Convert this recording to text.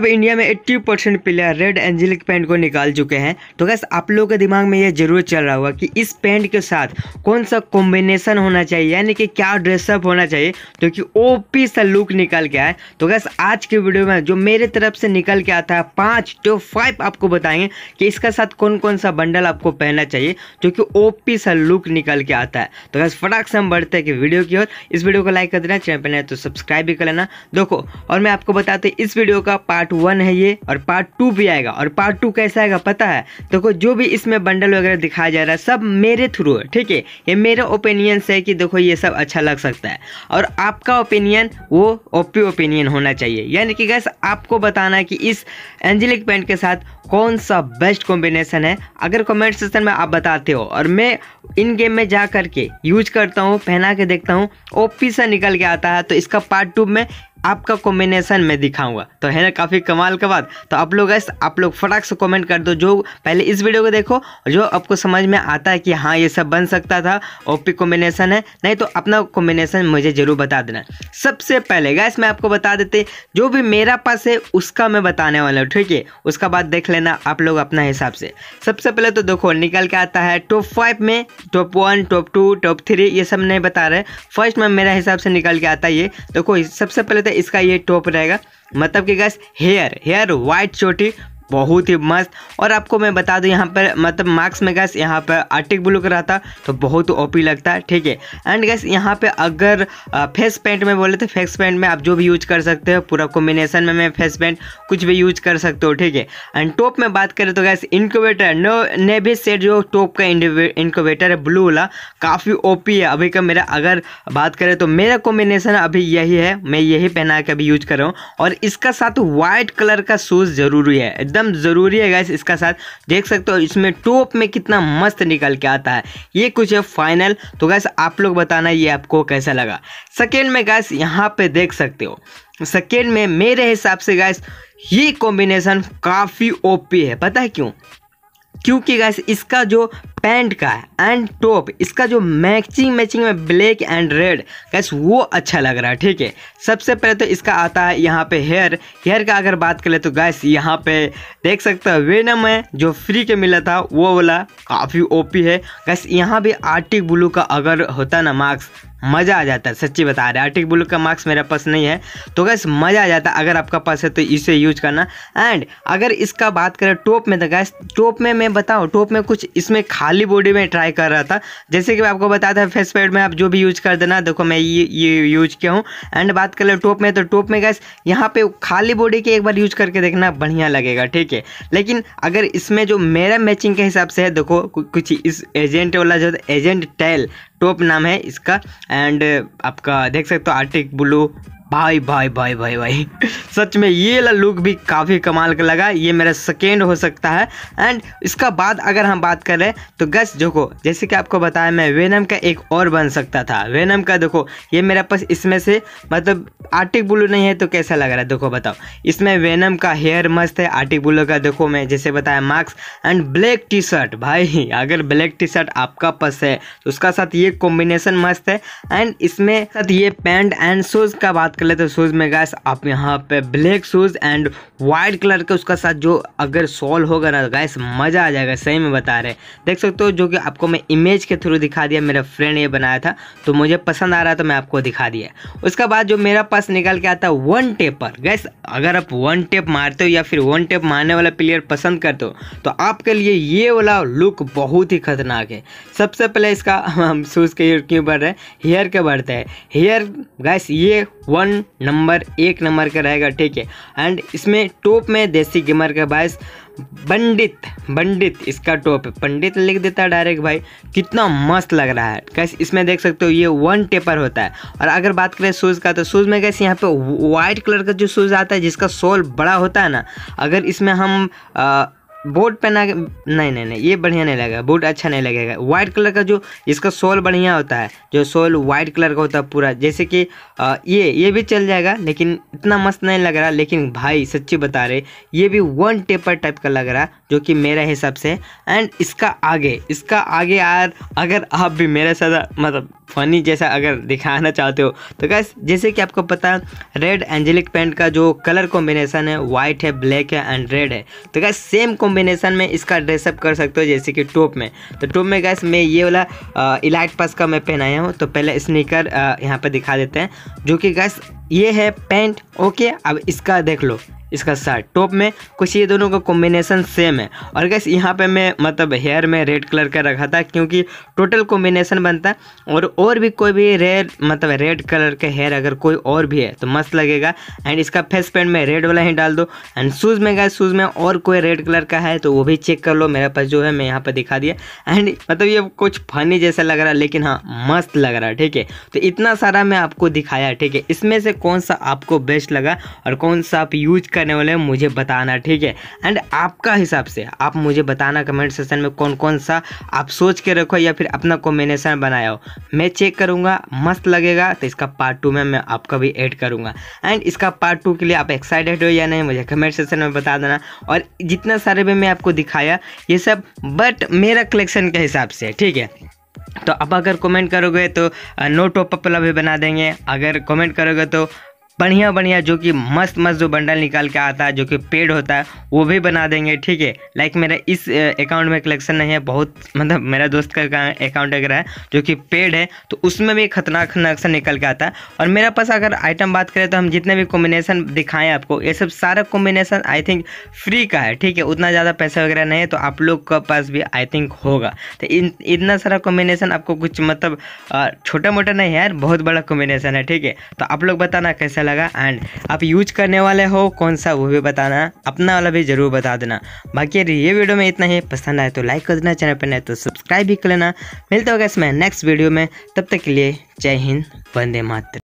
अब इंडिया में 80 percent player red angelic paint को निकाल चुके हैं तो गैस आप लोगों के दिमाग में यह जरूर चल रहा होगा कि इस पेंट के साथ कौन सा कॉम्बिनेशन होना चाहिए यानी कि क्या ड्रेसअप होना चाहिए जो कि ओपी सा लुक निकल के आए तो गैस आज के वीडियो में जो मेरे तरफ से निकल के आता है पाँच टू फाइव आपको बताएंगे कि इसका साथ कौन कौन सा बंडल आपको पहनना चाहिए जो कि ओपी सा लुक निकल के आता है तो गैस फटाक से हम बढ़ते हैं कि वीडियो की ओर इस वीडियो को लाइक कर देना चैनल पर नहीं तो सब्सक्राइब भी कर लेना देखो और मैं आपको बताते इस वीडियो का पार्ट पार्ट वन है ये और पार्ट टू भी आएगा और पार्ट टू कैसा आएगा पता है देखो जो भी इसमें बंडल वगैरह दिखाया जा रहा है सब मेरे थ्रू है ठीक है ये मेरा ओपिनियंस है कि देखो ये सब अच्छा लग सकता है और आपका ओपिनियन वो ओपी ओपिनियन होना चाहिए यानी कि गैस आपको बताना है कि इस एंजेलिक पेंट के साथ कौन सा बेस्ट कॉम्बिनेशन है अगर कमेंट सेक्शन में आप बताते हो और मैं इन गेम में जा करके यूज करता हूँ पहना के देखता हूँ ओपी सा निकल के आता है तो इसका पार्ट टू में आपका कॉम्बिनेशन में दिखाऊंगा तो है ना काफ़ी कमाल का बात तो आप लोग ऐसे आप लोग फटाक से कमेंट कर दो जो पहले इस वीडियो को देखो जो आपको समझ में आता है कि हाँ ये सब बन सकता था ओपी कॉम्बिनेशन है नहीं तो अपना कॉम्बिनेशन मुझे ज़रूर बता देना सबसे पहले गैस मैं आपको बता देते जो भी मेरा पास है उसका मैं बताने वाला हूँ ठीक है उसका बाद देख लेना आप लोग अपना हिसाब से सबसे पहले तो देखो निकल के आता है टॉप फाइव में top one top two top three ये सब नहीं बता रहे फर्स्ट में मेरा हिसाब से निकल के आता है ये देखो सबसे पहले तो सकते हैं इसका ये टॉप रहेगा मतलब कि गैस हेयर हेयर व्हाइट चोटी बहुत ही मस्त और आपको मैं बता दूं यहाँ पर मतलब मार्क्स में गैस यहाँ पर आर्टिक ब्लू का रहता तो बहुत ओपी लगता है ठीक है एंड गैस यहाँ पे अगर फेस पेंट में बोले तो फेस पेंट में आप जो भी यूज कर सकते हो पूरा कॉम्बिनेशन में मैं फेस पेंट कुछ भी यूज कर सकते हो ठीक है एंड टॉप में बात करें तो गैस इनकोवेटर नो भी सेट जो टॉप का इनकोवेटर है ब्लू वाला काफ़ी ओपी है अभी का मेरा अगर बात करें तो मेरा कॉम्बिनेशन अभी यही है मैं यही पहना के अभी यूज कर रहा हूँ और इसका साथ व्हाइट कलर का शूज़ जरूरी है एकदम एकदम ज़रूरी है गैस इसका साथ देख सकते हो इसमें टॉप में कितना मस्त निकल के आता है ये कुछ है फाइनल तो गैस आप लोग बताना ये आपको कैसा लगा सेकेंड में गैस यहाँ पे देख सकते हो सेकेंड में मेरे हिसाब से गैस ये कॉम्बिनेशन काफ़ी ओपी है पता है क्यों क्योंकि गैस इसका जो पैंट का एंड टॉप इसका जो मैचिंग मैचिंग में ब्लैक एंड रेड गैस वो अच्छा लग रहा है ठीक है सबसे पहले तो इसका आता है यहाँ पे हेयर हेयर का अगर बात करें तो गैस यहाँ पे देख सकते हो वेनम है जो फ्री के मिला था वो वाला काफ़ी ओपी है गैस यहाँ भी आर्टिक ब्लू का अगर होता ना मार्क्स मज़ा आ जाता है सच्ची बता रहे आर्टिक ब्लू का मार्क्स मेरे पास नहीं है तो गैस मज़ा आ जाता है अगर आपका पास है तो इसे यूज करना एंड अगर इसका बात करें टॉप में तो गैस टॉप में मैं बताऊँ टॉप में कुछ इसमें खाली बॉडी में ट्राई कर रहा था जैसे कि मैं आपको बताया था फेस पैड में आप जो भी यूज कर देना देखो मैं ये ये यूज किया हूँ एंड बात कर ले टॉप में तो टॉप में गैस यहाँ पर खाली बॉडी के एक बार यूज करके देखना बढ़िया लगेगा ठीक है लेकिन अगर इसमें जो मेरा मैचिंग के हिसाब से है देखो कुछ इस एजेंट वाला जो एजेंट टेल टॉप नाम है इसका एंड आपका देख सकते हो आर्टिक ब्लू भाई भाई भाई भाई भाई सच में ये लुक भी काफ़ी कमाल का लगा ये मेरा सेकेंड हो सकता है एंड इसका बाद अगर हम बात करें तो गस देखो जैसे कि आपको बताया मैं वेनम का एक और बन सकता था वेनम का देखो ये मेरे पास इसमें से मतलब आर्टिक ब्लू नहीं है तो कैसा लग रहा है देखो बताओ इसमें वेनम का हेयर मस्त है आर्टिक ब्लू का देखो मैं जैसे बताया mask and black T shirt भाई अगर ब्लैक टी शर्ट आपका पस है तो उसका साथ ये कॉम्बिनेशन मस्त है एंड इसमें साथ ये पैंट एंड शूज़ का बात कर लेते हैं शूज़ में गैस आप यहाँ पे black shoes and white colour के उसका साथ जो अगर सॉल होगा ना गैस मज़ा आ जाएगा सही में बता रहे देख सकते हो जो कि आपको मैं इमेज के थ्रू दिखा दिया मेरा फ्रेंड ये बनाया था तो मुझे पसंद आ रहा तो मैं आपको दिखा दिया उसके बाद जो मेरा पास निकल के आता है वन टेपर गैस अगर आप वन टेप मारते हो या फिर वन टेप मारने वाला प्लेयर पसंद करते हो तो आपके लिए ये वाला लुक बहुत ही खतरनाक है सबसे पहले इसका हम शूज़ के क्यों बढ़ रहे हैं हेयर के बढ़ते हैं हेयर गैस ये वन नंबर एक नंबर का रहेगा ठीक है एंड इसमें टॉप में देसी गेमर का बायस पंडित पंडित इसका टॉप है पंडित लिख देता है डायरेक्ट भाई कितना मस्त लग रहा है कैसे इसमें देख सकते हो ये वन टेपर होता है और अगर बात करें शूज़ का तो शूज़ में कैसे यहाँ पे वाइट कलर का जो शूज़ आता है जिसका सोल बड़ा होता है ना अगर इसमें हम आ, बोर्ड पहना के नहीं नहीं नहीं ये बढ़िया नहीं लगेगा बूट अच्छा नहीं लगेगा वाइट कलर का जो इसका सोल बढ़िया होता है जो सोल वाइट कलर का होता है पूरा जैसे कि आ, ये ये भी चल जाएगा लेकिन इतना मस्त नहीं लग रहा लेकिन भाई सच्ची बता रहे ये भी वन टेपर टाइप का लग रहा जो कि मेरे हिसाब से एंड इसका आगे इसका आगे यार अगर आप भी मेरे साथ मतलब फनी जैसा अगर दिखाना चाहते हो तो गैस जैसे कि आपको पता है रेड एंजेलिक पेंट का जो कलर कॉम्बिनेशन है वाइट है ब्लैक है एंड रेड है तो गैस सेम कॉम्बिनेशन में इसका ड्रेसअप कर सकते हो जैसे कि टॉप में तो टॉप में गैस मैं ये वाला इलाइट पास का मैं पहनाया हूँ तो पहले स्निकर यहाँ पर दिखा देते हैं जो कि गैस ये है पेंट ओके अब इसका देख लो इसका शर्ट टॉप में कुछ ये दोनों का कॉम्बिनेशन सेम है और गैस यहाँ पे मैं मतलब हेयर में रेड कलर का रखा था क्योंकि टोटल कॉम्बिनेशन बनता और और भी कोई भी रेड मतलब रेड कलर का हेयर अगर कोई और भी है तो मस्त लगेगा एंड इसका फेस पेंट में रेड वाला ही डाल दो एंड शूज़ में गए शूज़ में और कोई रेड कलर का है तो वो भी चेक कर लो मेरे पास जो है मैं यहाँ पर दिखा दिया एंड मतलब ये कुछ फनी जैसा लग रहा है लेकिन हाँ मस्त लग रहा है ठीक है तो इतना सारा मैं आपको दिखाया ठीक है इसमें से कौन सा आपको बेस्ट लगा और कौन सा आप यूज कर करने वाले हैं मुझे बताना ठीक है एंड आपका हिसाब से आप मुझे बताना कमेंट सेशन में कौन कौन सा आप सोच के रखो या फिर अपना कॉम्बिनेशन बनाया हो मैं चेक करूँगा मस्त लगेगा तो इसका पार्ट टू में मैं आपका भी ऐड करूँगा एंड इसका पार्ट टू के लिए आप एक्साइटेड हो या नहीं मुझे कमेंट सेशन में बता देना और जितना सारे भी मैं आपको दिखाया ये सब बट मेरा कलेक्शन के हिसाब से ठीक है तो अब अगर कमेंट करोगे तो नो टॉप अप वाला भी बना देंगे अगर कमेंट करोगे तो बढ़िया बढ़िया जो कि मस्त मस्त जो बंडल निकाल के आता है जो कि पेड होता है वो भी बना देंगे ठीक है लाइक मेरा इस अकाउंट में कलेक्शन नहीं है बहुत मतलब मेरा दोस्त का अकाउंट अगर है जो कि पेड है तो उसमें भी खतरनाक कलेक्शन निकल के आता है और मेरा पास अगर आइटम बात करें तो हम जितने भी कॉम्बिनेशन दिखाएं आपको ये सब सारा कॉम्बिनेशन आई थिंक फ्री का है ठीक है उतना ज़्यादा पैसा वगैरह नहीं है तो आप लोग के पास भी आई थिंक होगा तो इन इतना सारा कॉम्बिनेशन आपको कुछ मतलब छोटा मोटा नहीं है यार बहुत बड़ा कॉम्बिनेशन है ठीक है तो आप लोग बताना कैसा लगा एंड आप यूज करने वाले हो कौन सा वो भी बताना अपना वाला भी जरूर बता देना बाकी ये वीडियो में इतना ही पसंद आए तो लाइक कर देना चैनल पर नहीं तो सब्सक्राइब भी कर लेना मिलते होगा इसमें नेक्स्ट वीडियो में तब तक के लिए जय हिंद वंदे मातृ